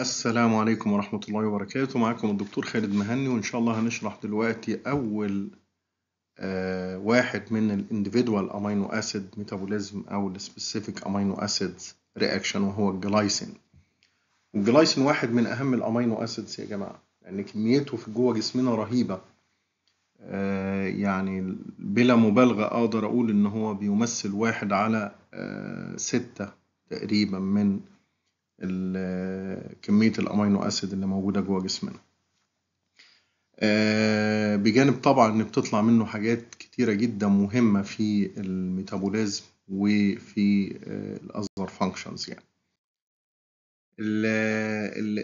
السلام عليكم ورحمة الله وبركاته معكم الدكتور خالد مهني وإن شاء الله هنشرح دلوقتي أول آه واحد من Individual امينو اسيد ميتابوليزم أو السبيسيفيك امينو Acid رياكشن وهو الجلايسين الجلايسين واحد من أهم الامينو اسيدز يا جماعة لأن يعني كميته في جوه جسمنا رهيبة آه يعني بلا مبالغة أقدر أقول إن هو بيمثل واحد على آه ستة تقريبا من كمية الأمينو أسيد اللي موجودة جوه جسمنا آه، بجانب طبعا إن بتطلع منه حاجات كتيرة جدا مهمة في الميتابوليزم وفي آه، الأصغر فانكشنز يعني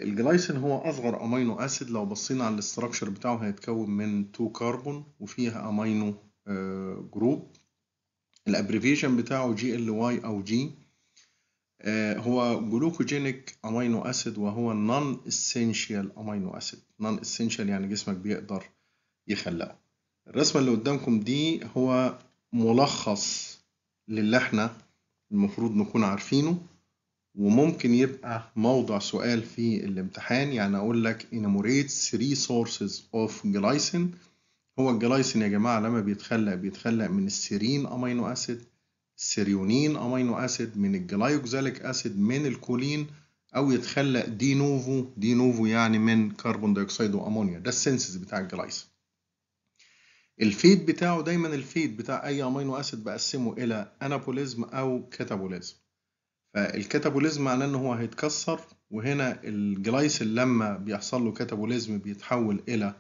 الجلايسين هو أصغر أمينو أسيد لو بصينا على الاستراكشر بتاعه هيتكون من 2 كربون وفيها أمينو جروب آه، الابريفيشن بتاعه جي ال واي أو جي آه، هو جلوكوجينيك امينو اسيد وهو نون اسينشال امينو اسيد نون اسينشال يعني جسمك بيقدر يخلقه الرسمه اللي قدامكم دي هو ملخص للي احنا المفروض نكون عارفينه وممكن يبقى موضع سؤال في الامتحان يعني اقول لك انموريت 3 sources of glycine هو الجلايسين يا جماعه لما بيتخلق بيتخلق من السيرين امينو اسيد سيريونين امينو اسيد من الجلايوكزاليك اسيد من الكولين او يتخلق دي نوفو دي نوفو يعني من كربون دايوكسيد وامونيا ده السنسز بتاع الجلايس الفيد بتاعه دايما الفيد بتاع اي امينو اسيد بقسمه الى انابوليزم او كاتابوليزم فالكاتابوليزم معناه ان هو هيتكسر وهنا الجلايس لما بيحصل له كاتابوليزم بيتحول الى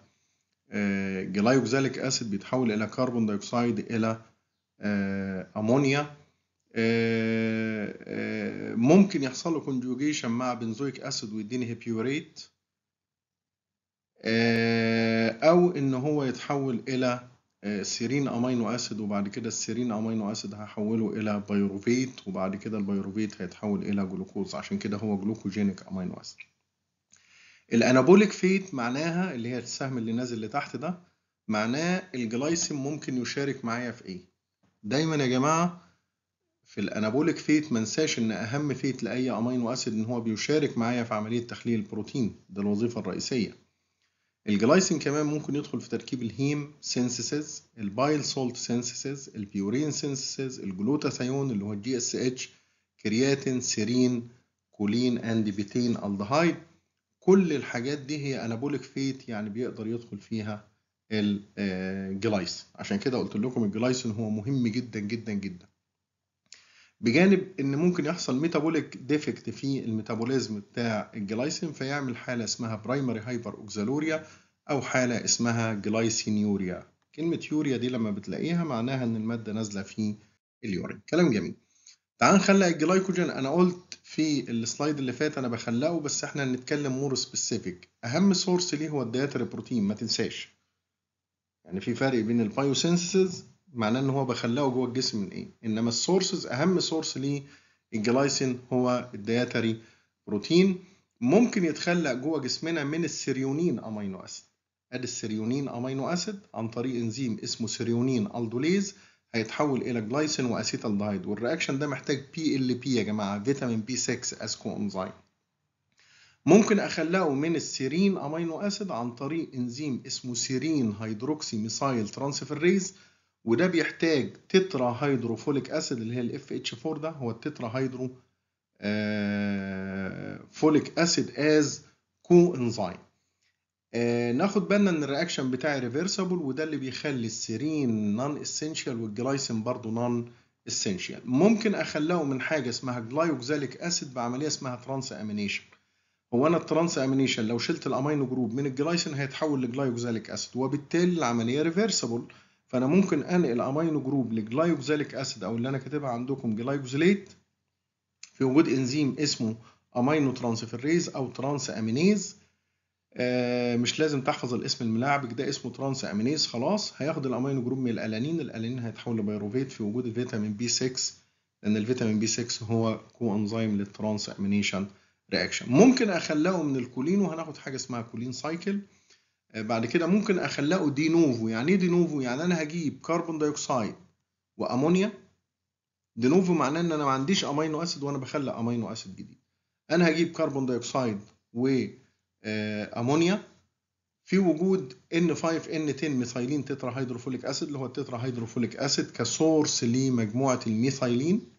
آه، جلايوكزاليك اسيد بيتحول الى كربون دايوكسيد الى آه، امونيا آه، آه، ممكن يحصل له كونجوجيشن مع بنزويك اسيد ويديني هيبيوريت او ان هو يتحول الى سيرين امينو اسيد وبعد كده السيرين امينو اسيد هحوله الى بايروفيت وبعد كده البايروفيت هيتحول الى جلوكوز عشان كده هو جلوكوجينيك امينو اسيد الانابوليك فيت معناها اللي هي السهم اللي نازل لتحت ده معناه الجلايسين ممكن يشارك معايا في ايه دايما يا جماعة في الانابوليك فيت منساش ان اهم فيت لاي امينو اسيد ان هو بيشارك معايا في عملية تخليل البروتين ده الوظيفة الرئيسية الجلايسين كمان ممكن يدخل في تركيب الهيم سينسيسز البايل سولت سينسيسز البيورين سينسيسز الجلوتاثيون اللي هو الجي اس اتش كرياتين سيرين كولين اند بيتين الدهايد كل الحاجات دي هي انابوليك فيت يعني بيقدر يدخل فيها الجلايس آه، عشان كده قلت لكم الجلايسين هو مهم جدا جدا جدا بجانب ان ممكن يحصل ميتابوليك ديفكت في الميتابوليزم بتاع الجلايسين فيعمل حاله اسمها برايمري هايبر اوكزالوريا او حاله اسمها جلايسينيوريا كلمه يوريا دي لما بتلاقيها معناها ان الماده نازله في اليورين كلام جميل تعال نخلق الجلايكوجين انا قلت في السلايد اللي فات انا بخلقه بس احنا هنتكلم مور سبيسيفيك اهم سورس ليه هو الدايتري بروتين ما تنساش يعني في فرق بين البايوسينسز معناه ان هو بخلقه جوه الجسم من ايه انما السورسز اهم سورس للجلايسين هو الدياتري بروتين ممكن يتخلق جوه جسمنا من السيريونين امينو اسيد ادي السيريونين امينو اسيد عن طريق انزيم اسمه سيريونين الدوليز هيتحول الى جلايسين واسيتالدهايد والرياكشن ده محتاج بي ال بي يا جماعه فيتامين بي 6 اسكو انزيم ممكن اخلقه من السيرين امينو اسيد عن طريق انزيم اسمه سيرين هيدروكسي ميثايل ترانسفيريز وده بيحتاج تترا هيدروفوليك اسيد اللي هي الاف اتش 4 ده هو التترا هيدرو آه، فوليك اسيد از كو انزيم آه، ناخد بالنا ان الرياكشن بتاعي ريفرسبل وده اللي بيخلي السيرين نون اسينشال والجلايسين برضه نون اسينشال ممكن اخلقه من حاجه اسمها جلايوكزاليك اسيد بعمليه اسمها ترانس امينيشن هو انا الترانس امينيشن لو شلت الامينو جروب من الجلايسين هيتحول لجلايوكساليك اسيد وبالتالي العمليه ريفرسبل فانا ممكن انقل امينو جروب لجلايوكساليك اسيد او اللي انا كاتبها عندكم جلايوكسيليت في وجود انزيم اسمه امينو ترانسفيريز او ترانس امينيز آه، مش لازم تحفظ الاسم الملاعبك ده اسمه ترانس امينيز خلاص هياخد الامينو جروب من الالانين الالانين هيتحول لبيروفيت في وجود الفيتامين بي 6 لان الفيتامين بي 6 هو كو انزيم للترانس امينيشن رياكشن ممكن اخلقه من الكولين وهناخد حاجه اسمها كولين سايكل آه، بعد كده ممكن اخلقه دي نوفو يعني ايه دي نوفو يعني انا هجيب كربون دايوكسيد وامونيا دي نوفو معناه ان انا ما عنديش امينو اسيد وانا بخلق امينو اسيد جديد انا هجيب كربون دايوكسيد وامونيا آه، في وجود N5N10 ميثايلين تترا هيدروفوليك اسيد اللي هو التترا هيدروفوليك اسيد كسورس لمجموعه الميثايلين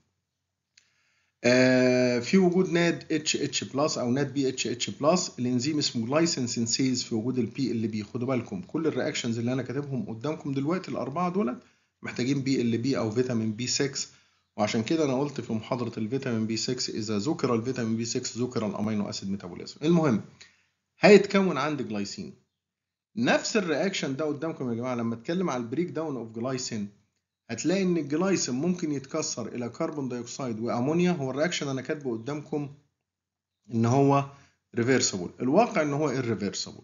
آه، في وجود ناد اتش اتش بلس او ناد بي اتش اتش بلس الانزيم اسمه جلايسين سينسيز في وجود البي ال بي خدوا بالكم كل الرياكشنز اللي انا كاتبهم قدامكم دلوقتي الاربعه دولت محتاجين بي ال بي او فيتامين بي 6 وعشان كده انا قلت في محاضره الفيتامين بي 6 اذا ذكر الفيتامين بي 6 ذكر الامينو اسيد ميتابوليزم المهم هيتكون عندي جلايسين نفس الرياكشن ده قدامكم يا جماعه لما اتكلم على البريك داون اوف جلايسين هتلاقي ان الجلايسين ممكن يتكسر الى كربون ديوكسيد وامونيا هو الرياكشن انا كاتبه قدامكم ان هو ريفرسبل الواقع ان هو irreversible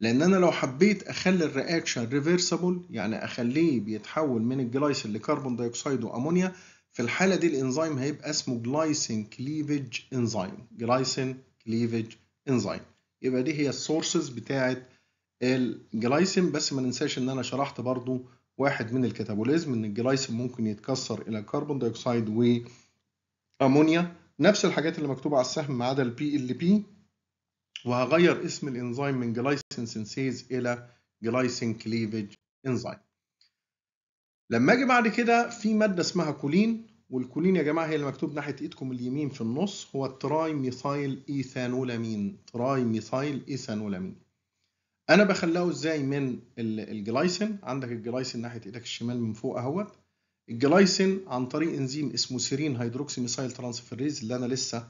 لان انا لو حبيت اخلي الرياكشن ريفرسبل يعني اخليه بيتحول من الجلايسين لكربون ديوكسيد وامونيا في الحالة دي الانزيم هيبقى اسمه جلايسين كليفج انزيم جلايسين كليفج انزيم يبقى دي هي السورسز بتاعة الجلايسين بس ما ننساش ان انا شرحت برضو واحد من الكتابوليزم ان الجلايسين ممكن يتكسر الى كربون دايوكسيد وامونيا نفس الحاجات اللي مكتوبه على السهم ما عدا البي ال بي وهغير اسم الانزيم من جلايسين سينسيز الى جلايسين كليفج انزيم لما اجي بعد كده في ماده اسمها كولين والكولين يا جماعه هي اللي مكتوب ناحيه ايدكم اليمين في النص هو التراي ميثايل ايثانولامين تراي ميثايل ايثانولامين انا بخلقه ازاي من الجلايسين عندك الجلايسين ناحيه ايدك الشمال من فوق اهوت الجلايسين عن طريق انزيم اسمه سيرين هيدروكسي ميثايل ترانسفيريز اللي انا لسه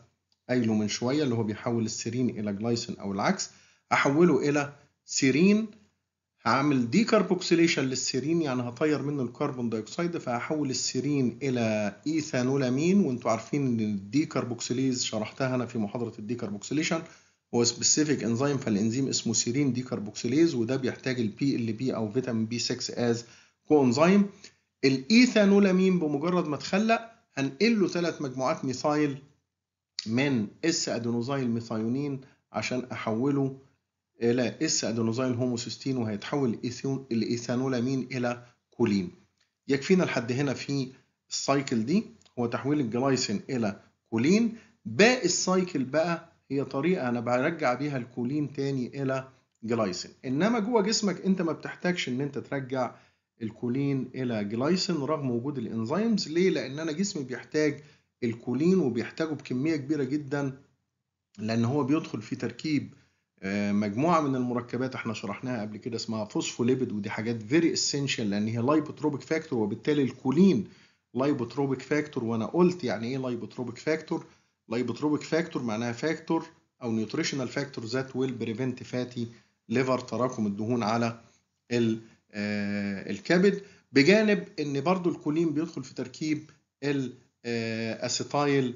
قايله من شويه اللي هو بيحول السيرين الى جلايسين او العكس احوله الى سيرين هعمل ديكربوكسيليشن للسيرين يعني هطير منه الكربون دايوكسيد فهحول السيرين الى ايثانولامين وانتوا عارفين ان الديكربوكسيليز شرحتها انا في محاضره الديكربوكسيليشن هو سبيسيفيك انزيم فالانزيم اسمه سيرين دي وده بيحتاج البي ال بي او فيتامين بي 6 از كو انزيم الايثانولامين بمجرد ما اتخلق هنقل له ثلاث مجموعات ميثايل من اس ادينوزايل ميثايونين عشان احوله الى اس ادينوزايل هوموسيستين وهيتحول الايثانولامين الى كولين يكفينا لحد هنا في السايكل دي هو تحويل الجلايسين الى كولين باقي السايكل بقى هي طريقه انا برجع بيها الكولين تاني الى جلايسين انما جوه جسمك انت ما بتحتاجش ان انت ترجع الكولين الى جلايسين رغم وجود الانزيمز ليه لان انا جسمي بيحتاج الكولين وبيحتاجه بكميه كبيره جدا لان هو بيدخل في تركيب آه، مجموعه من المركبات احنا شرحناها قبل كده اسمها فوسفوليبيد ودي حاجات فيري اسينشال لان هي لايبوتروبيك فاكتور وبالتالي الكولين لايبوتروبيك فاكتور وانا قلت يعني ايه لايبوتروبيك فاكتور لايبوتروبيك فاكتور معناها فاكتور او نيوتريشنال فاكتور ذات ويل بريفنت فاتي ليفر تراكم الدهون على آه، الكبد بجانب ان برضو الكولين بيدخل في تركيب الاسيتايل آه،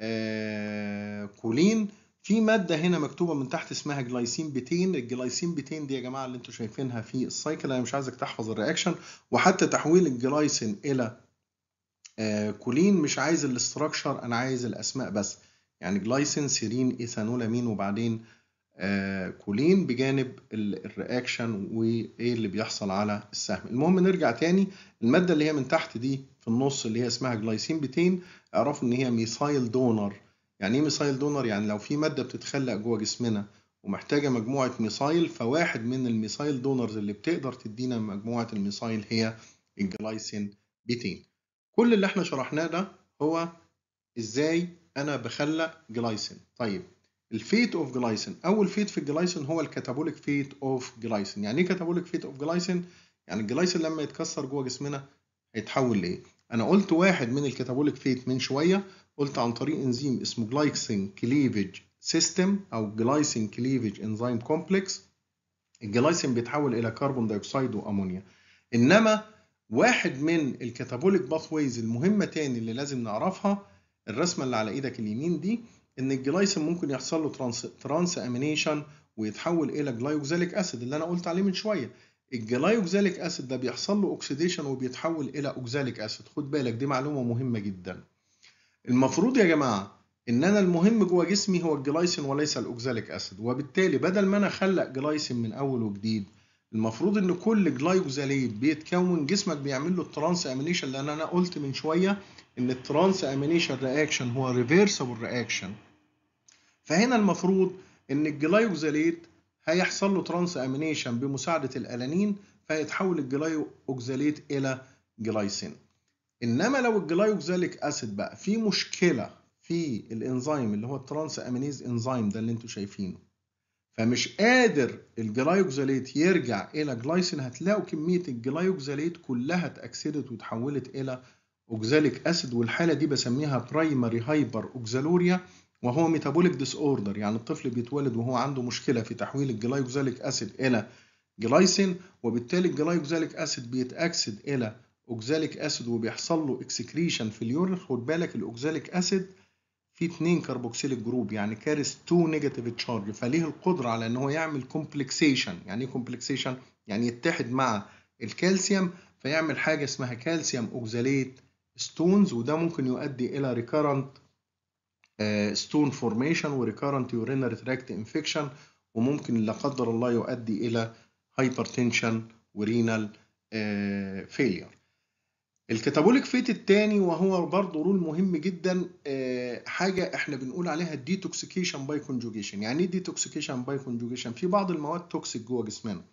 آه، كولين في مادة هنا مكتوبة من تحت اسمها جلايسين بيتين، الجلايسين بيتين دي يا جماعة اللي انتوا شايفينها في السايكل أنا مش عايزك تحفظ الرياكشن وحتى تحويل الجلايسين إلى آه، كولين مش عايز الاستراكشر انا عايز الاسماء بس يعني جلايسين سيرين ايثانولامين وبعدين آه، كولين بجانب الرياكشن وايه اللي بيحصل على السهم المهم نرجع تاني الماده اللي هي من تحت دي في النص اللي هي اسمها جلايسين بتين اعرفوا ان هي ميثايل دونر يعني ايه ميثايل دونر يعني لو في ماده بتتخلق جوه جسمنا ومحتاجه مجموعه ميثايل فواحد من الميثايل دونرز اللي بتقدر تدينا مجموعه الميثايل هي الجلايسين بتين كل اللي احنا شرحناه ده هو ازاي انا بخلق جلايسين طيب الفيت اوف جلايسين اول فيت في الجلايسين هو الكاتابوليك فيت اوف جلايسين يعني ايه كاتابوليك فيت اوف جلايسين يعني الجلايسين لما يتكسر جوه جسمنا هيتحول لايه انا قلت واحد من الكاتابوليك فيت من شويه قلت عن طريق انزيم اسمه جلايكسين كليفج سيستم او جلايسين كليفج انزيم كومبلكس الجلايسين بيتحول الى كربون دايوكسيد وامونيا انما واحد من الكاتابوليك باثويز المهمة تاني اللي لازم نعرفها الرسمة اللي على ايدك اليمين دي ان الجلايسين ممكن يحصل له ترانس ترانس امينيشن ويتحول الى جلايوكزاليك اسيد اللي انا قلت عليه من شويه الجلايوكزاليك اسيد ده بيحصل له اوكسيديشن وبيتحول الى اوكزاليك اسيد خد بالك دي معلومه مهمه جدا المفروض يا جماعه ان انا المهم جوه جسمي هو الجلايسين وليس الاوكزاليك اسيد وبالتالي بدل ما انا اخلق جلايسين من اول وجديد المفروض ان كل جلايكوزاليد بيتكون جسمك بيعمل له الترانس امينيشن لان انا قلت من شويه ان الترانس امينيشن رياكشن هو ريفرسبل رياكشن فهنا المفروض ان الجلايكوزاليد هيحصل له ترانس امينيشن بمساعده الالانين فيتحول الجلايكوزاليد الى جلايسين انما لو الجلايكوزاليك اسيد بقى في مشكله في الانزيم اللي هو الترانس امينيز انزيم ده اللي انتوا شايفينه فمش قادر الجلايوكزاليت يرجع الى جلايسين هتلاقوا كميه الجلايوكزاليت كلها اتاكسدت وتحولت الى اوكزاليك اسيد والحاله دي بسميها برايمري هايبر اوكزالوريا وهو ميتابوليك ديس اوردر يعني الطفل بيتولد وهو عنده مشكله في تحويل الجلايوكزاليك اسيد الى جلايسين وبالتالي الجلايوكزاليك اسيد بيتاكسد الى اوكزاليك اسيد وبيحصل له اكسكريشن في اليورين خد بالك الاوكزاليك اسيد في اتنين كربوكسيليك جروب يعني كارس 2 نيجاتيف تشارج فليه القدره على ان هو يعمل كومبلكسيشن يعني ايه كومبلكسيشن يعني يتحد مع الكالسيوم فيعمل حاجه اسمها كالسيوم اوكزاليت ستونز وده ممكن يؤدي الى ريكارنت ستون فورميشن وريكارنت يورينري تراكت انفكشن وممكن لا قدر الله يؤدي الى هايبرتنشن ورينال فيلير آه، الكتابوليك فيت التاني وهو برضه رول مهم جدا آه، حاجه احنا بنقول عليها الديتوكسيكيشن باي كونجوجيشن يعني ايه ديتوكسيكيشن باي كونجوجيشن في بعض المواد توكسيك جوه جسمنا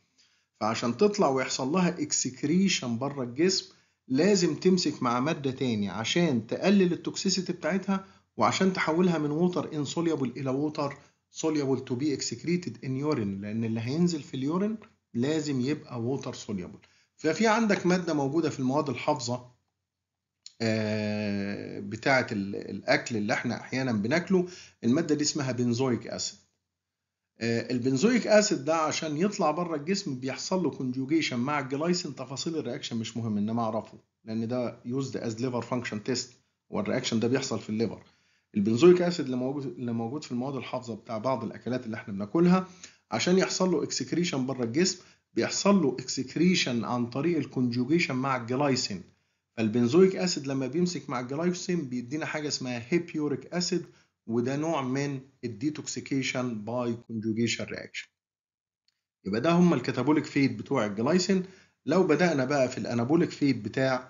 فعشان تطلع ويحصل لها اكسكريشن بره الجسم لازم تمسك مع ماده تاني عشان تقلل التوكسيسيتي بتاعتها وعشان تحولها من ووتر انسوليبل الى ووتر سوليبل تو بي اكسكريتد ان يورين لان اللي هينزل في اليورين لازم يبقى ووتر سوليبل ففي عندك مادة موجودة في المواد الحافظة آه، بتاعة الأكل اللي احنا أحيانا بناكله المادة دي اسمها بنزويك أسيد آه، البنزويك أسيد ده عشان يطلع بره الجسم بيحصل له كونجوجيشن مع الجلايسين تفاصيل الرياكشن مش مهم إنما أعرفه لأن ده يوزد أز ليفر فانكشن تيست والرياكشن ده بيحصل في الليفر البنزويك أسيد اللي موجود اللي موجود في المواد الحافظة بتاع بعض الأكلات اللي احنا بناكلها عشان يحصل له اكسكريشن بره الجسم بيحصل له اكسكريشن عن طريق الكونجوجيشن مع الجلايسين فالبنزويك اسيد لما بيمسك مع الجلايسين بيدينا حاجه اسمها هيبيوريك اسيد وده نوع من الديتوكسيكيشن باي كونجوجيشن رياكشن يبقى ده هم الكتابوليك فيد بتوع الجلايسين لو بدأنا بقى في الأنابوليك فيد بتاع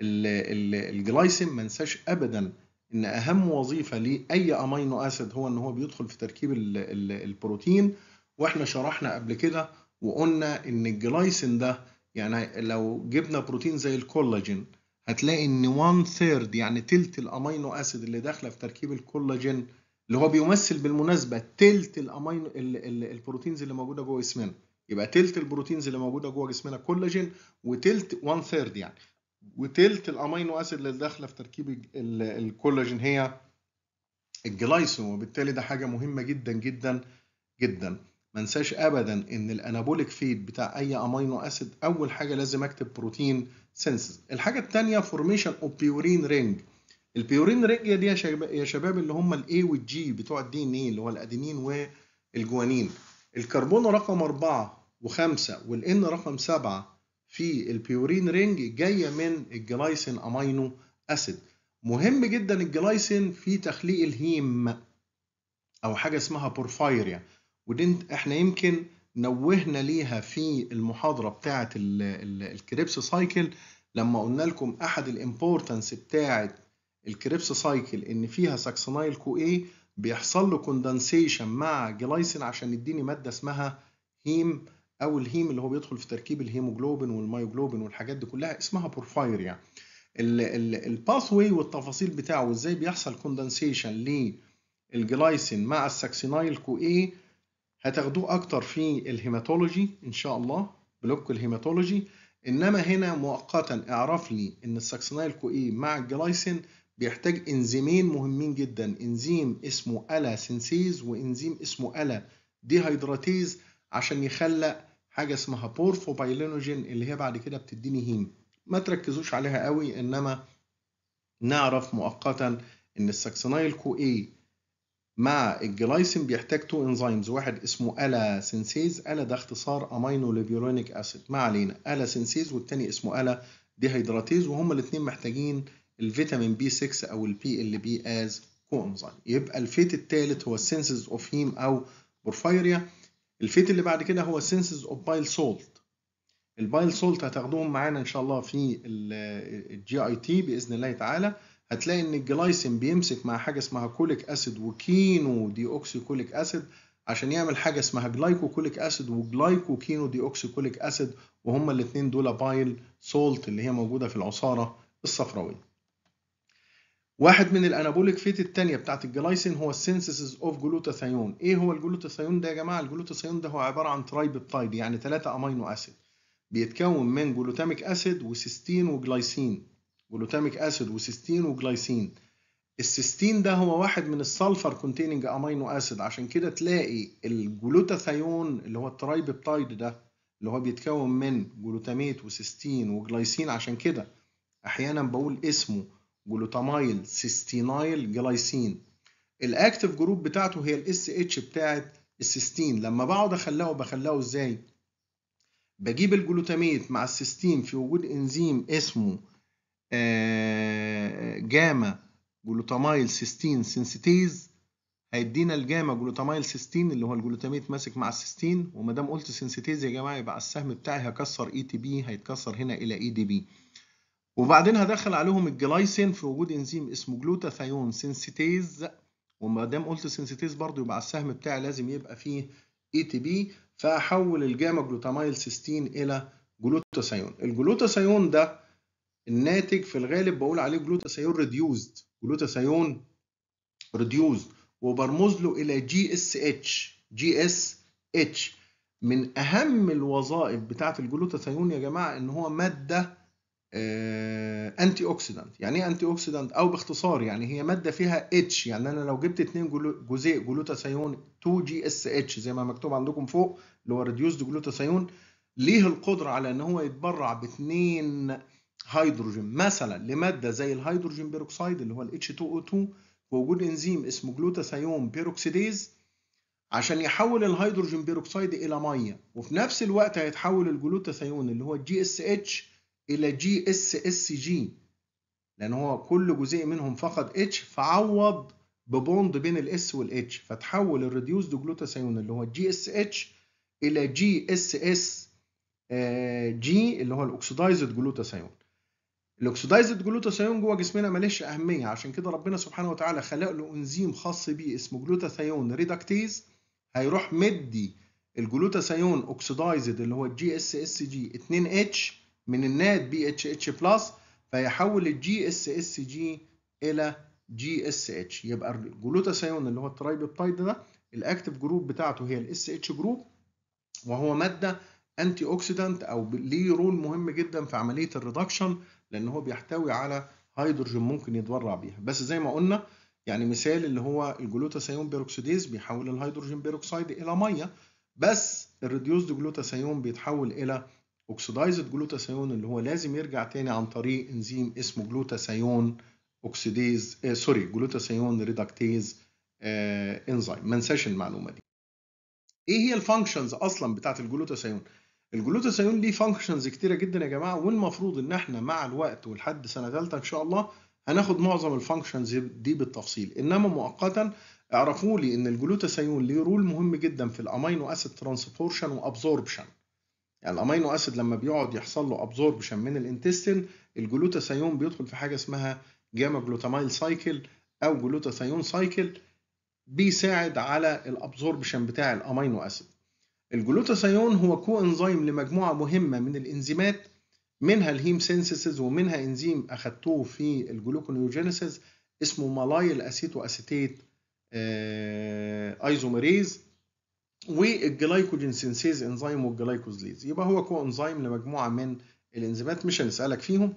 الجلايسين ما ننساش أبدا إن أهم وظيفة لأي أمينو أسيد هو إن هو بيدخل في تركيب البروتين وإحنا شرحنا قبل كده وقلنا ان الجلايسين ده يعني لو جبنا بروتين زي الكولاجين هتلاقي ان 1 ثيرد يعني تلت الامينو اسيد اللي داخله في تركيب الكولاجين اللي هو بيمثل بالمناسبه تلت الامينو ال ال البروتينز اللي موجوده جوه جسمنا يبقى تلت البروتينز اللي موجوده جوه جسمنا كولاجين وتلت 1 ثيرد يعني وتلت الامينو اسيد اللي داخله في تركيب الكولاجين هي الجلايسين وبالتالي ده حاجه مهمه جدا جدا جدا ما انساش ابدا ان الانابوليك فيد بتاع اي امينو اسيد اول حاجه لازم اكتب بروتين سينسز الحاجه الثانيه فورميشن اوف بيورين رينج البيورين رينج دي يا شباب اللي هم الاي والجي بتوع الدي ان ايه اللي هو الادينين والجوانين الكربون رقم أربعة وخمسة والإن رقم سبعة في البيورين رينج جاية من الجلايسين أمينو أسيد مهم جدا الجلايسين في تخليق الهيم أو حاجة اسمها بورفايريا ودي احنا يمكن نوهنا ليها في المحاضرة بتاعة الكريبس سايكل لما قلنا لكم أحد الامبورتنس بتاعة الكريبس سايكل إن فيها ساكسونايل كو اي بيحصل له كوندنسيشن مع جلايسين عشان يديني مادة اسمها هيم أو الهيم اللي هو بيدخل في تركيب الهيموجلوبين والمايوجلوبين والحاجات دي كلها اسمها بورفاير يعني الباثوي والتفاصيل بتاعه وازاي بيحصل كوندنسيشن للجلايسين مع الساكسينايل كو اي هتاخدوه اكتر في الهيماتولوجي ان شاء الله بلوك الهيماتولوجي انما هنا مؤقتا اعرف لي ان الساكسينايل كو اي مع الجلايسين بيحتاج انزيمين مهمين جدا انزيم اسمه الا سينسيز وانزيم اسمه الا ديهايدراتيز عشان يخلق حاجه اسمها بورفوبايلينوجين اللي هي بعد كده بتديني هيم ما تركزوش عليها قوي انما نعرف مؤقتا ان الساكسينايل كو اي مع الجلايسين بيحتاج تو انزيمز واحد اسمه الا سينسيز الا ده اختصار امينو ليفيولينيك اسيد ما علينا الا سينسيز والتاني اسمه الا ديهيدراتيز وهما الاثنين محتاجين الفيتامين بي 6 او البي ال بي از كو انزيم يبقى الفيت الثالث هو السينسيز اوف هيم او بورفيريا الفيت اللي بعد كده هو السينسيز اوف بايل سولت البايل سولت هتاخدوهم معانا ان شاء الله في الجي اي تي باذن الله تعالى هتلاقي ان الجلايسين بيمسك مع حاجه اسمها كوليك اسيد وكينو دي اوكسي كوليك اسيد عشان يعمل حاجه اسمها جلايكو كوليك اسيد وجلايكو كينو دي اوكسي كوليك اسيد وهما الاثنين دول بايل سولت اللي هي موجوده في العصاره الصفراويه واحد من الانابوليك فيت الثانيه بتاعت الجلايسين هو السينثيسيس اوف جلوتاثيون ايه هو الجلوتاثيون ده يا جماعه الجلوتاثيون ده هو عباره عن ترايبيبتايد يعني ثلاثه امينو اسيد بيتكون من جلوتاميك اسيد وسيستين وجلايسين جلوتاميك اسيد وسيستين وجلايسين السيستين ده هو واحد من السلفر كونتيننج امينو اسيد عشان كده تلاقي الجلوتاثيون اللي هو الترايبيبتايد ده اللي هو بيتكون من جلوتاميت وسيستين وجلايسين عشان كده احيانا بقول اسمه جلوتامايل سيستينايل جلايسين الاكتف جروب بتاعته هي الاس اتش بتاعت السيستين لما بقعد اخلاه بخلاه ازاي بجيب الجلوتاميت مع السيستين في وجود انزيم اسمه آه، جاما جلوتاميل سيستين سنسيتيز هيدينا الجاما جلوتاميل سيستين اللي هو الجلوتاميت ماسك مع السيستين وما دام قلت سنسيتيز يا جماعه يبقى السهم بتاعي هكسر اي e تي بي هيتكسر هنا الى اي دي بي وبعدين هدخل عليهم الجلايسين في وجود انزيم اسمه جلوتاثيون سنسيتيز وما دام قلت سنسيتيز برضه يبقى السهم بتاعي لازم يبقى فيه اي e تي بي فاحول الجاما جلوتاميل سيستين الى جلوتاثيون الجلوتاثيون ده الناتج في الغالب بقول عليه جلوتاثيون ريديوزد جلوتاثيون ريديوزد وبرمز له الى جي اس اتش جي اس اتش من اهم الوظائف بتاعه الجلوتاثيون يا جماعه ان هو ماده انتي آه، اوكسيدانت يعني ايه انتي اوكسيدانت او باختصار يعني هي ماده فيها اتش يعني انا لو جبت اثنين جزيء جلوتاثيون 2 جي اس اتش زي ما مكتوب عندكم فوق اللي هو ريديوسد جلوتاثيون ليه القدره على ان هو يتبرع باثنين هيدروجين مثلا لماده زي الهيدروجين بيروكسيد اللي هو ال H2O2 ووجود انزيم اسمه جلوتاثيون بيروكسيديز عشان يحول الهيدروجين بيروكسيد الى ميه وفي نفس الوقت هيتحول الجلوتاثيون اللي هو الجي اس اتش الى جي اس اس جي لان هو كل جزيء منهم فقد اتش فعوض ببوند بين الاس والاتش فتحول الريديوسد جلوتاثيون اللي هو الجي اس اتش الى جي اس اس جي اللي هو الاكسدايزد جلوتاثيون الاكسدايزد جلوتاثيون جوه جسمنا ملهش اهميه عشان كده ربنا سبحانه وتعالى خلق له انزيم خاص بيه اسمه جلوتاثيون ريدكتيز هيروح مدي الجلوتاثيون اوكسدايزد اللي هو الجي اس اس جي 2 اتش من الناد بي اتش اتش بلس فيحول الجي اس اس جي الى جي اس اتش يبقى الجلوتاثيون اللي هو الترايبيبتايد ده الاكتف جروب بتاعته هي الاس اتش جروب وهو ماده انتي اوكسيدنت او ليه رول مهم جدا في عمليه الريدكشن لان هو بيحتوي على هيدروجين ممكن يتبرع بيها بس زي ما قلنا يعني مثال اللي هو الجلوتاثيون بيروكسيديز بيحول الهيدروجين بيروكسيد الى ميه بس الريديوسد جلوتاثيون بيتحول الى اوكسيدايزد جلوتاثيون اللي هو لازم يرجع تاني عن طريق انزيم اسمه جلوتاثيون اوكسيديز آه سوري جلوتاثيون ريدكتيز آه انزيم ما ننساش المعلومه دي ايه هي الفانكشنز اصلا بتاعه الجلوتاثيون الجلوتاثيون ليه فانكشنز كتيره جدا يا جماعه والمفروض ان احنا مع الوقت ولحد سنه ثالثه ان شاء الله هناخد معظم الفانكشنز دي بالتفصيل انما مؤقتا اعرفوا لي ان الجلوتاثيون ليه رول مهم جدا في الامينو اسيد ترانسبورشن وابزوربشن يعني الامينو اسيد لما بيقعد يحصل له ابزوربشن من الانتستين الجلوتاثيون بيدخل في حاجه اسمها جاما جلوتاميل سايكل او جلوتاثيون سايكل بيساعد على الابزوربشن بتاع الامينو اسيد الجلوتاثيون هو كو انزيم لمجموعة مهمة من الإنزيمات منها الهيم سينسيسز ومنها إنزيم أخدتوه في الجلوكونيوجينيسيس اسمه مالايل أسيتو أسيتيت آه، ايزوميريز والجلايكوجين سينسيز انزيم والجلايكوزليز يبقى هو كو انزيم لمجموعة من الإنزيمات مش هنسألك فيهم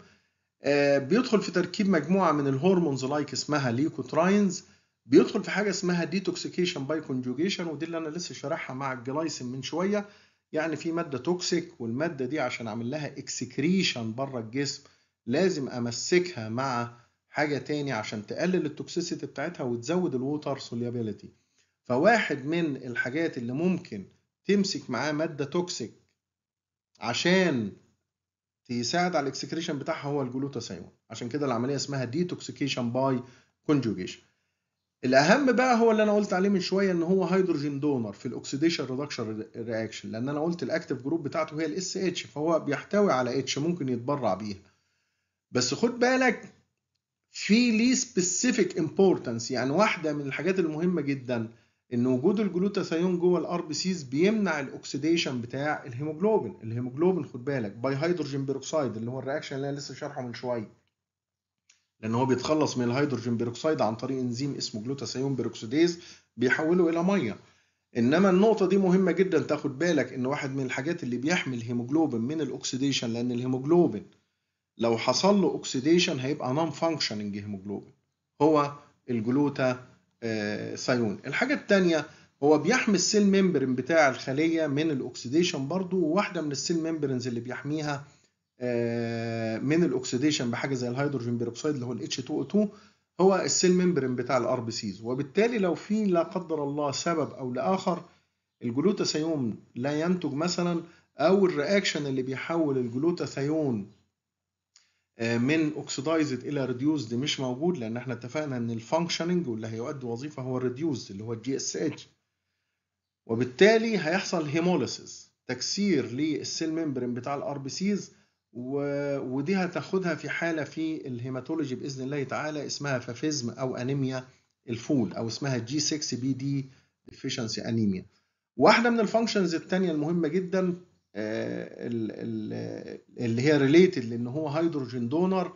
آه، بيدخل في تركيب مجموعة من الهرمونز لايك اسمها ليكوتراينز بيدخل في حاجه اسمها ديتوكسيكيشن باي كونجوجيشن ودي اللي انا لسه شارحها مع الجلايسين من شويه يعني في ماده توكسيك والماده دي عشان اعمل لها اكسكريشن بره الجسم لازم امسكها مع حاجه تاني عشان تقلل التوكسيسيتي بتاعتها وتزود الووتر سوليابيليتي فواحد من الحاجات اللي ممكن تمسك معاه ماده توكسيك عشان تساعد على الاكسكريشن بتاعها هو الجلوتاثيون عشان كده العمليه اسمها ديتوكسيكيشن باي كونجوجيشن الاهم بقى هو اللي انا قلت عليه من شويه ان هو هيدروجين دونر في الاكسديشن ريدكشن رياكشن لان انا قلت الاكتيف جروب بتاعته هي الاس اتش فهو بيحتوي على اتش ممكن يتبرع بيها بس خد بالك في ليه سبيسيفيك امبورتنس يعني واحده من الحاجات المهمه جدا ان وجود الجلوتاثيون جوه الار بي سيز بيمنع الاكسديشن بتاع الهيموجلوبين الهيموجلوبين خد بالك باي هيدروجين بيروكسيد اللي هو الرياكشن اللي انا لسه شارحه من شويه لان هو بيتخلص من الهيدروجين بيروكسيد عن طريق انزيم اسمه جلوتاثيون بيروكسيديز بيحوله الى ميه انما النقطه دي مهمه جدا تاخد بالك ان واحد من الحاجات اللي بيحمي الهيموجلوبين من الاكسديشن لان الهيموجلوبين لو حصل له اكسديشن هيبقى نون فانكشننج هيموجلوبين هو الجلوتا آه، الحاجه الثانيه هو بيحمي السيل ممبرين بتاع الخليه من الاكسديشن برضو وواحده من السيل ممبرينز اللي بيحميها آه، من الاكسديشن بحاجه زي الهيدروجين بيروكسيد اللي هو الاتش 2 2 هو السيل ممبرين بتاع الار بي سيز وبالتالي لو في لا قدر الله سبب او لاخر الجلوتاثيون لا ينتج مثلا او الرياكشن اللي بيحول الجلوتاثيون آه، من اوكسيدايزد الى ريديوزد مش موجود لان احنا اتفقنا ان الفانكشننج واللي هيؤدي وظيفه هو الريديوزد اللي هو الجي اس اتش وبالتالي هيحصل هيموليسيس تكسير للسيل ممبرين بتاع الار بي سيز ودي هتاخدها في حالة في الهيماتولوجي بإذن الله تعالى اسمها فافيزم أو أنيميا الفول أو اسمها جي 6 بي دي ديفيشنسي أنيميا واحدة من الفانكشنز التانية المهمة جدا آه، اللي هي ريليتد لأن هو هيدروجين دونر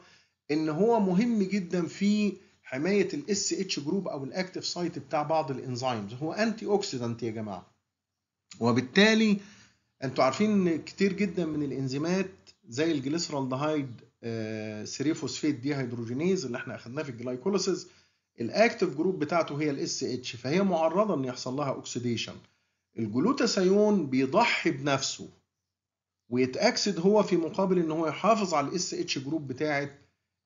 إن هو مهم جدا في حماية الاس اتش جروب أو الأكتيف سايت بتاع بعض الإنزيمز هو أنتي اوكسيدنت يا جماعة وبالتالي آه انتوا عارفين ان كتير جدا من الانزيمات زي الجليسرالدهايد آه، سيريفوسفيت دي هيدروجينيز اللي احنا اخدناه في الجلايكوليسيز الاكتف جروب بتاعته هي الاس اتش فهي معرضه ان يحصل لها اوكسيديشن الجلوتاثيون بيضحي بنفسه ويتاكسد هو في مقابل ان هو يحافظ على الاس اتش جروب بتاعه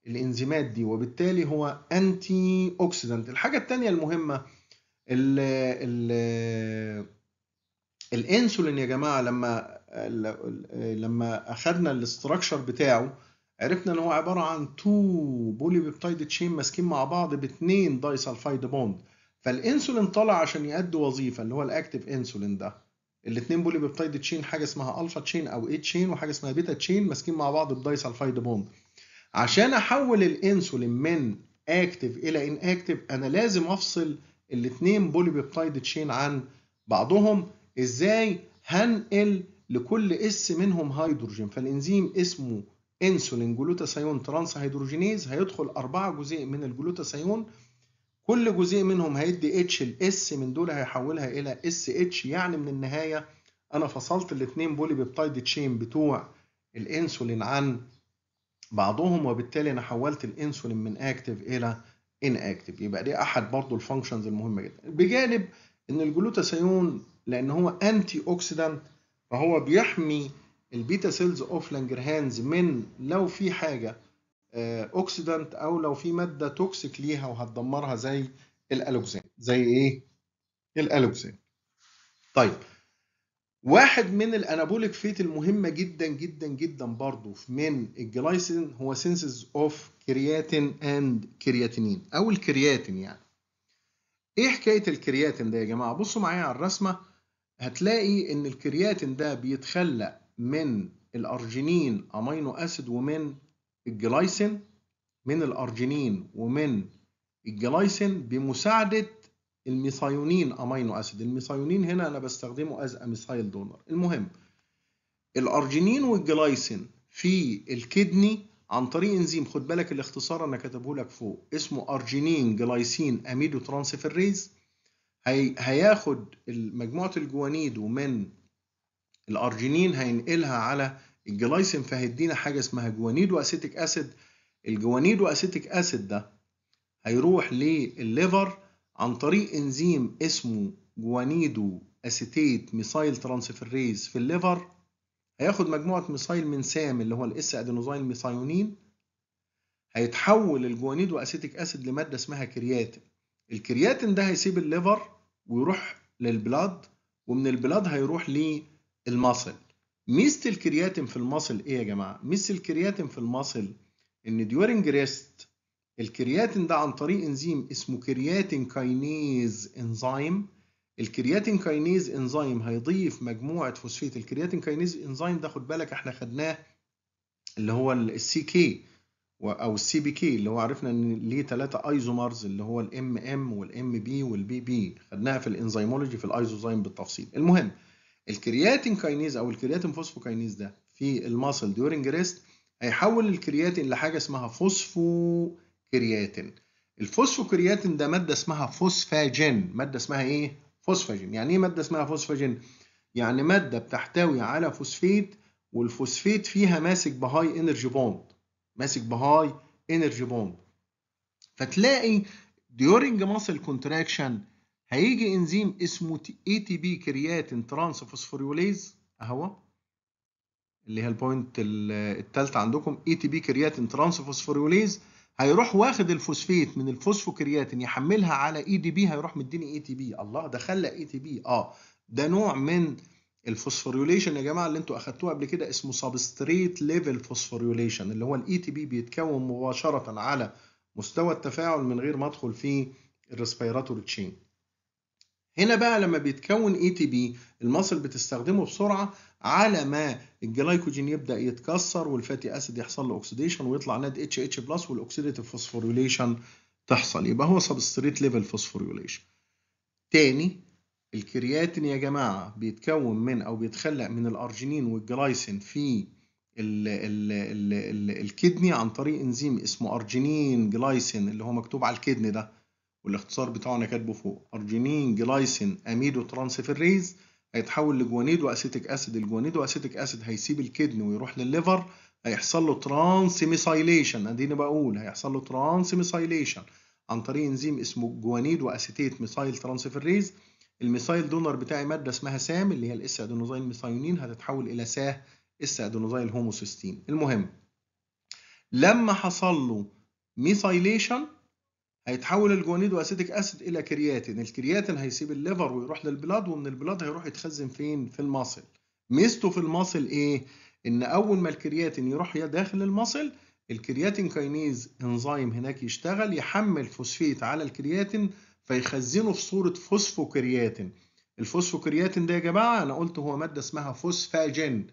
الانزيمات دي وبالتالي هو انتي اوكسيدنت الحاجه الثانيه المهمه ال ال الانسولين يا جماعه لما لما اخذنا الاستراكشر بتاعه عرفنا ان هو عباره عن تو بولي بيبتايد تشين ماسكين مع بعض باثنين دايسلفايد بوند فالانسولين طلع عشان يؤدي وظيفه اللي هو الاكتف انسولين ده الاثنين بولي بيبتايد تشين حاجه اسمها الفا تشين او اي تشين وحاجه اسمها بيتا تشين ماسكين مع بعض بدايسلفايد بوند عشان احول الانسولين من اكتف الى ان اكتف انا لازم افصل الاثنين بولي بيبتايد تشين عن بعضهم ازاي هنقل لكل اس منهم هيدروجين فالانزيم اسمه انسولين جلوتاثيون ترانس هيدروجينيز هيدخل أربعة جزيء من الجلوتاثيون كل جزيء منهم هيدي اتش الاس من دول هيحولها الى اس اتش يعني من النهايه انا فصلت الاثنين بولي بيبتايد تشين بتوع الانسولين عن بعضهم وبالتالي انا حولت الانسولين من اكتف الى ان اكتف يبقى دي احد برضو الفانكشنز المهمه جدا بجانب ان الجلوتاثيون لان هو انتي اوكسيدانت فهو بيحمي البيتا سيلز اوف لانجرهانز من لو في حاجه اوكسيدانت آه، او لو في ماده توكسيك ليها وهتدمرها زي الالوكسين زي ايه الالوكسين طيب واحد من الانابوليك فيت المهمه جدا جدا جدا برضو من الجلايسين هو سينسز اوف كرياتين اند كرياتينين او الكرياتين يعني ايه حكايه الكرياتين ده يا جماعه بصوا معايا على الرسمه هتلاقي ان الكرياتين ده بيتخلق من الارجينين امينو اسيد ومن الجلايسين من الارجينين ومن الجلايسين بمساعده الميثايونين امينو اسيد الميثايونين هنا انا بستخدمه از اميثايل دونر المهم الارجينين والجلايسين في الكدني عن طريق انزيم خد بالك الاختصار انا كاتبه لك فوق اسمه ارجينين جلايسين اميدو ترانسفيريز هي هياخد مجموعه الجوانيد ومن الارجينين هينقلها على الجلايسين فهيدينا حاجه اسمها جوانيد واسيتيك اسيد الجوانيد واسيتيك اسيد ده هيروح للليفر عن طريق انزيم اسمه جوانيدو اسيتيت ميثايل ترانسفيريز في الليفر هياخد مجموعه ميثايل من سام اللي هو الاس ادينوزاين ميثايونين هيتحول الجوانيد واسيتيك اسيد لماده اسمها كرياتين الكرياتين ده هيسيب الليفر ويروح للبلاد ومن البلاد هيروح للمصل ميزه الكرياتين في المصل ايه يا جماعه ميزه الكرياتين في المصل ان ديورنج ريست الكرياتين ده عن طريق انزيم اسمه كرياتين كاينيز انزيم الكرياتين كاينيز انزيم هيضيف مجموعه فوسفيت الكرياتين كاينيز انزيم ده خد بالك احنا خدناه اللي هو السي كي او السي بي كي اللي هو عرفنا ان ليه ثلاثه ايزومرز اللي هو الام ام والام بي والبي بي خدناها في الانزيمولوجي في الايزوزايم بالتفصيل المهم الكرياتين كاينيز او الكرياتين فوسفوكاينيز ده في الماسل ديورنج ريست هيحول الكرياتين لحاجه اسمها فوسفو كرياتين الفوسفو كرياتين ده ماده اسمها فوسفاجين ماده اسمها ايه فوسفاجين يعني ايه ماده اسمها فوسفاجين يعني ماده بتحتوي على فوسفيت والفوسفيت فيها ماسك بهاي انرجي بوند ماسك بهاي انرجي بومب فتلاقي ديورنج ماسل كونتراكشن هيجي انزيم اسمه اي تي بي كرياتين ترانسفوسفوريوليز اهو اللي هي البوينت الثالثه عندكم اي تي بي كرياتين ترانسفوسفوريوليز هيروح واخد الفوسفيت من الفوسفوكرياتين يحملها على اي دي بي هيروح مديني اي تي بي الله ده خلى اي تي بي اه ده نوع من الفوسفوريوليشن يا جماعه اللي انتوا اخدتوه قبل كده اسمه سبستريت ليفل فوسفوريوليشن اللي هو الاي تي e بي بيتكون مباشره على مستوى التفاعل من غير ما ادخل في الريسبيراتوري تشين هنا بقى لما بيتكون اي تي بي المصل بتستخدمه بسرعه على ما الجلايكوجين يبدا يتكسر والفاتي اسيد يحصل له اوكسيديشن ويطلع ناد اتش اتش بلس والاوكسيديتيف فوسفوريوليشن تحصل يبقى هو سبستريت ليفل فوسفوريوليشن تاني الكرياتين يا جماعة بيتكون من أو بيتخلق من الأرجينين والجلايسين في الـ الـ الـ الـ الكدني عن طريق انزيم اسمه أرجينين جلايسين اللي هو مكتوب على الكدني ده والاختصار بتاعه أنا كاتبه فوق أرجينين جلايسين أميدو ترانسفيريز هيتحول لجوانيد وأسيتيك أسيد الجوانيد وأسيتيك أسيد هيسيب الكدني ويروح للليفر هيحصل له ترانسميسايليشن اديني بقول هيحصل له ترانسميسايليشن عن طريق انزيم اسمه جوانيد واسيتيت ميسايل ترانسفيريز الميثايل دونر بتاعي ماده اسمها سام اللي هي الاس ادينوزاين ميثايونين هتتحول الى ساه اس ادينوزايل هوموسيستين المهم لما حصل له ميثايليشن هيتحول الجوانيد اسيتيك اسيد الى كرياتين الكرياتين هيسيب الليفر ويروح للبلاد ومن البلاد هيروح يتخزن فين في الماسل ميزته في الماسل ايه ان اول ما الكرياتين يروح يا داخل الماسل الكرياتين كاينيز انزيم هناك يشتغل يحمل فوسفيت على الكرياتين فيخزنه في صورة فوسفوكرياتين الفوسفوكرياتين ده يا جماعة أنا قلت هو مادة اسمها فوسفاجين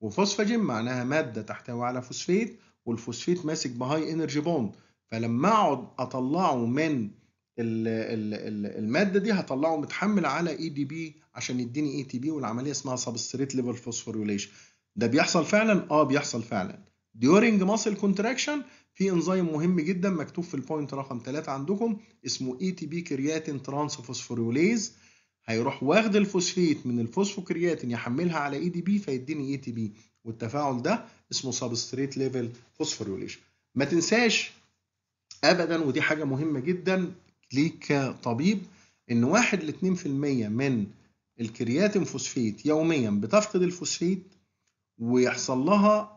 وفوسفاجين معناها مادة تحتوي على فوسفيت والفوسفيت ماسك بهاي انرجي بوند فلما اقعد اطلعه من الماده دي هطلعه متحمل على اي دي بي عشان يديني اي تي بي والعمليه اسمها سبستريت ليفل فوسفوريليشن ده بيحصل فعلا اه بيحصل فعلا during muscle contraction في انزيم مهم جدا مكتوب في البوينت رقم 3 عندكم اسمه اي تي بي كرياتين ترانسفوسفوريوليز هيروح واخد الفوسفيت من الفوسفوكرياتين يحملها على اي دي بي فيديني اي تي بي والتفاعل ده اسمه سبستريت ليفل فوسفوريوليشن ما تنساش ابدا ودي حاجه مهمه جدا ليك طبيب ان 1 ل 2% من الكرياتين فوسفيت يوميا بتفقد الفوسفيت ويحصل لها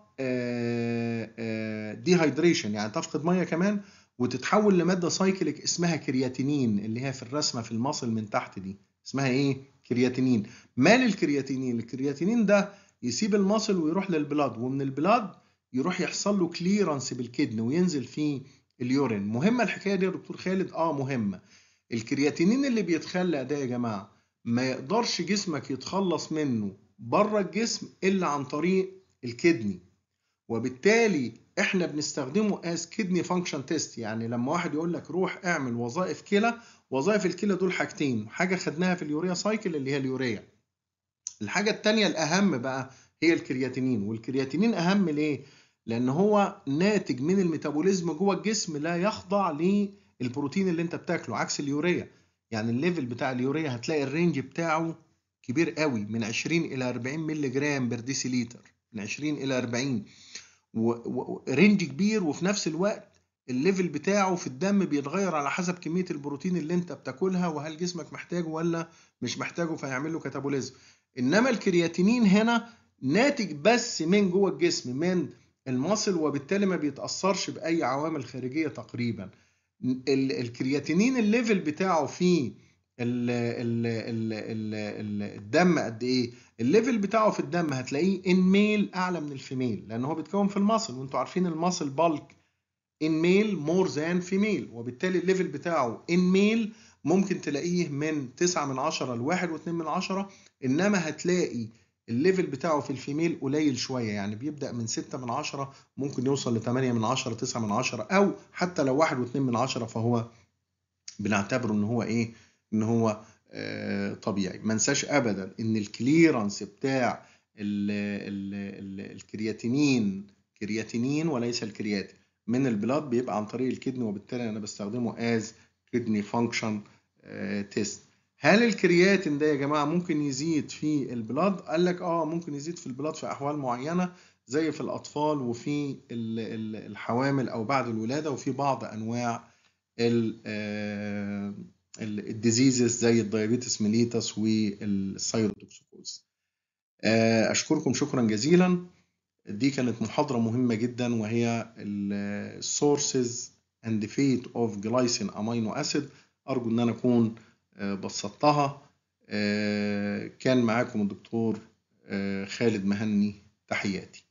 ديهايدريشن آه، آه، يعني تفقد ميه كمان وتتحول لماده سايكليك اسمها كرياتينين اللي هي في الرسمه في المصل من تحت دي اسمها ايه كرياتينين مال الكرياتينين الكرياتينين ده يسيب المصل ويروح للبلاد ومن البلاد يروح يحصل له كليرنس بالكدن وينزل فيه اليورين مهمه الحكايه دي يا دكتور خالد اه مهمه الكرياتينين اللي بيتخلى ده يا جماعه ما يقدرش جسمك يتخلص منه بره الجسم الا عن طريق الكدني وبالتالي احنا بنستخدمه از كدني فانكشن تيست يعني لما واحد يقول لك روح اعمل وظائف كلى وظائف الكلى دول حاجتين حاجه خدناها في اليوريا سايكل اللي هي اليوريا الحاجه الثانيه الاهم بقى هي الكرياتينين والكرياتينين اهم ليه لان هو ناتج من الميتابوليزم جوه الجسم لا يخضع للبروتين اللي انت بتاكله عكس اليوريا يعني الليفل بتاع اليوريا هتلاقي الرينج بتاعه كبير قوي من 20 الى 40 مللي جرام بر من 20 الى 40 ورينج كبير وفي نفس الوقت الليفل بتاعه في الدم بيتغير على حسب كميه البروتين اللي انت بتاكلها وهل جسمك محتاجه ولا مش محتاجه فيعمل له كاتابوليزم انما الكرياتينين هنا ناتج بس من جوه الجسم من المصل وبالتالي ما بيتاثرش باي عوامل خارجيه تقريبا الكرياتينين الليفل بتاعه في ال ال ال ال الدم قد ايه الليفل بتاعه في الدم هتلاقيه ان ميل اعلى من الفيميل لان هو بيتكون في الماسل وانتوا عارفين الماسل بالك ان ميل مور ذان فيميل وبالتالي الليفل بتاعه ان ميل ممكن تلاقيه من 9 من 10 ل 1 و2 من 10 انما هتلاقي الليفل بتاعه في الفيميل قليل شويه يعني بيبدا من 6 من 10 ممكن يوصل ل 8 من 10 9 من 10 او حتى لو 1 و2 من 10 فهو بنعتبره ان هو ايه ان هو آه، طبيعي ما انساش ابدا ان الكليرنس بتاع الكرياتينين كرياتينين وليس الكرياتين من البلاد بيبقى عن طريق الكدني وبالتالي انا بستخدمه از كدني فانكشن تيست هل الكرياتين ده يا جماعه ممكن يزيد في البلاد قال لك اه ممكن يزيد في البلاد في احوال معينه زي في الاطفال وفي الحوامل او بعد الولاده وفي بعض انواع آه، الديزيزز زي الدايابيتس ميليتس والسايروتوكسيكوز آه، اشكركم شكرا جزيلا دي كانت محاضرة مهمة جدا وهي السورسز اند فيت اوف جلايسين امينو اسيد ارجو ان انا اكون آه، بسطتها آه، كان معاكم الدكتور خالد مهني تحياتي